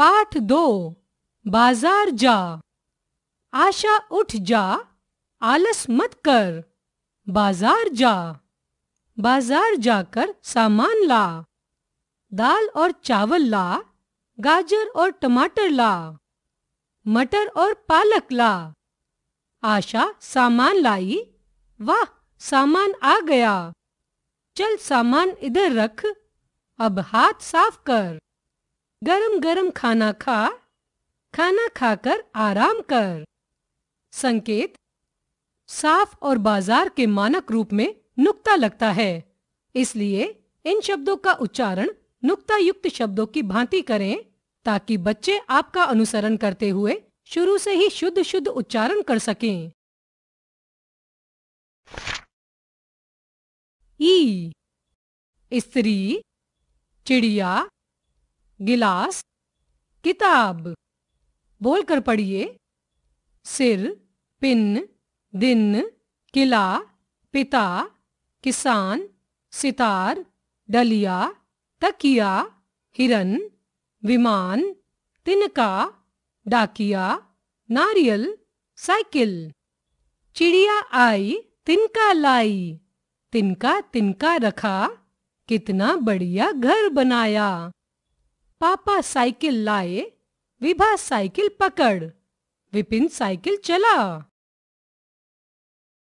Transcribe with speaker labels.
Speaker 1: पाठ दो बाजार जा आशा उठ जा आलस मत कर बाजार जा बाजार जाकर सामान ला दाल और चावल ला गाजर और टमाटर ला मटर और पालक ला आशा सामान लाई वाह सामान आ गया चल सामान इधर रख अब हाथ साफ कर गरम गरम खाना खा खाना खाकर आराम कर संकेत साफ और बाजार के मानक रूप में नुक्ता लगता है इसलिए इन शब्दों का उच्चारण नुक्ता युक्त शब्दों की भांति करें ताकि बच्चे आपका अनुसरण करते हुए शुरू से ही शुद्ध शुद्ध उच्चारण कर सकें ई स्त्री चिड़िया गिलास किताब बोलकर पढ़िए सिर पिन दिन किला पिता किसान सितार डलिया तकिया हिरन विमान तिनका डाकिया नारियल साइकिल चिड़िया आई तिनका लाई तिनका तिनका रखा कितना बढ़िया घर बनाया पापा साइकिल लाए विभा साइकिल पकड़ विपिन साइकिल चला